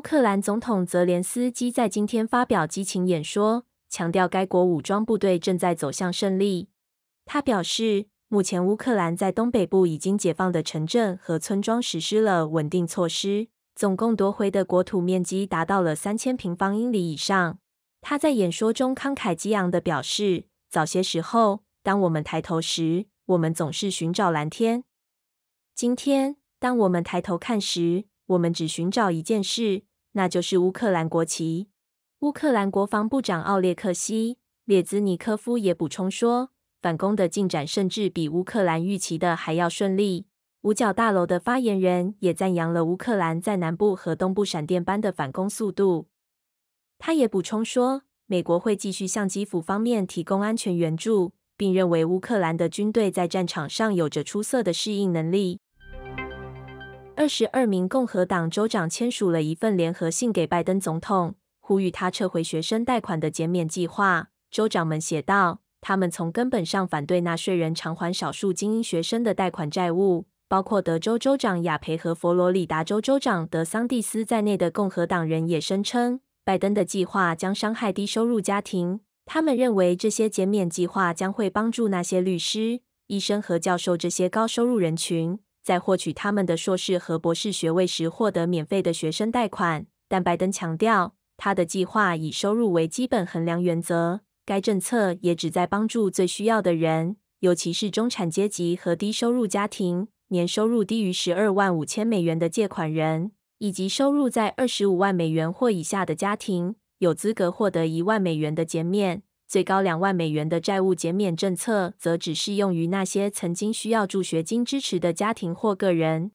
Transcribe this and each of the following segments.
乌克兰总统泽连斯基在今天发表激情演说，强调该国武装部队正在走向胜利。他表示，目前乌克兰在东北部已经解放的城镇和村庄实施了稳定措施，总共夺回的国土面积达到了三千平方英里以上。他在演说中慷慨激昂地表示：“早些时候，当我们抬头时，我们总是寻找蓝天。今天，当我们抬头看时，我们只寻找一件事。”那就是乌克兰国旗。乌克兰国防部长奥列克西·列兹尼科夫也补充说，反攻的进展甚至比乌克兰预期的还要顺利。五角大楼的发言人也赞扬了乌克兰在南部和东部闪电般的反攻速度。他也补充说，美国会继续向基辅方面提供安全援助，并认为乌克兰的军队在战场上有着出色的适应能力。二十二名共和党州长签署了一份联合信给拜登总统，呼吁他撤回学生贷款的减免计划。州长们写道，他们从根本上反对纳税人偿还少数精英学生的贷款债务。包括德州州长雅培和佛罗里达州州长德桑蒂斯在内的共和党人也声称，拜登的计划将伤害低收入家庭。他们认为，这些减免计划将会帮助那些律师、医生和教授这些高收入人群。在获取他们的硕士和博士学位时获得免费的学生贷款。但拜登强调，他的计划以收入为基本衡量原则。该政策也旨在帮助最需要的人，尤其是中产阶级和低收入家庭。年收入低于十二万五千美元的借款人，以及收入在二十五万美元或以下的家庭，有资格获得一万美元的减免。最高两万美元的债务减免政策，则只适用于那些曾经需要助学金支持的家庭或个人。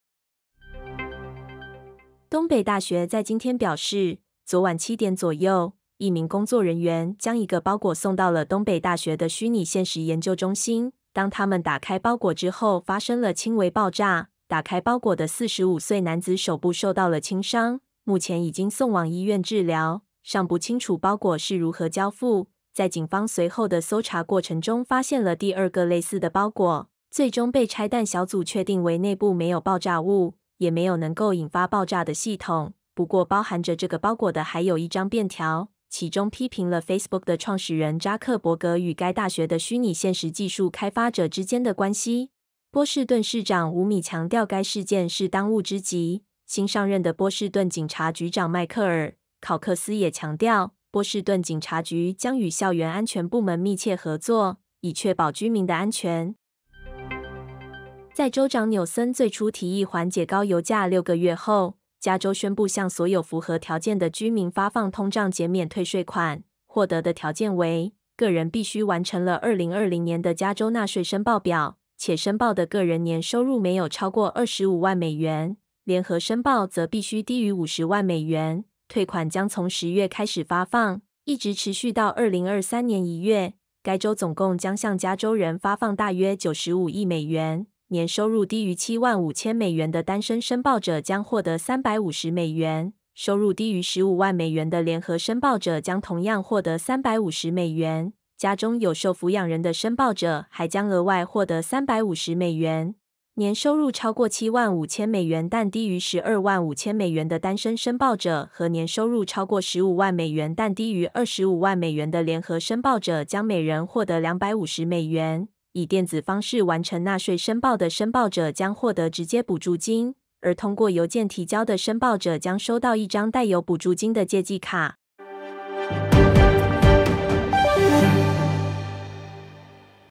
东北大学在今天表示，昨晚七点左右，一名工作人员将一个包裹送到了东北大学的虚拟现实研究中心。当他们打开包裹之后，发生了轻微爆炸。打开包裹的四十五岁男子手部受到了轻伤，目前已经送往医院治疗。尚不清楚包裹是如何交付。在警方随后的搜查过程中，发现了第二个类似的包裹，最终被拆弹小组确定为内部没有爆炸物，也没有能够引发爆炸的系统。不过，包含着这个包裹的还有一张便条，其中批评了 Facebook 的创始人扎克伯格与该大学的虚拟现实技术开发者之间的关系。波士顿市长吴米强调，该事件是当务之急。新上任的波士顿警察局长迈克尔·考克斯也强调。波士顿警察局将与校园安全部门密切合作，以确保居民的安全。在州长纽森最初提议缓解高油价六个月后，加州宣布向所有符合条件的居民发放通胀减免退税款。获得的条件为：个人必须完成了二零二零年的加州纳税申报表，且申报的个人年收入没有超过二十五万美元，联合申报则必须低于五十万美元。退款将从十月开始发放，一直持续到二零二三年一月。该州总共将向加州人发放大约九十五亿美元。年收入低于七万五千美元的单身申报者将获得三百五十美元；收入低于十五万美元的联合申报者将同样获得三百五十美元。家中有受抚养人的申报者还将额外获得三百五十美元。年收入超过七万五千美元但低于十二万五千美元的单身申报者和年收入超过十五万美元但低于二十五万美元的联合申报者将每人获得两百五十美元。以电子方式完成纳税申报的申报者将获得直接补助金，而通过邮件提交的申报者将收到一张带有补助金的借记卡。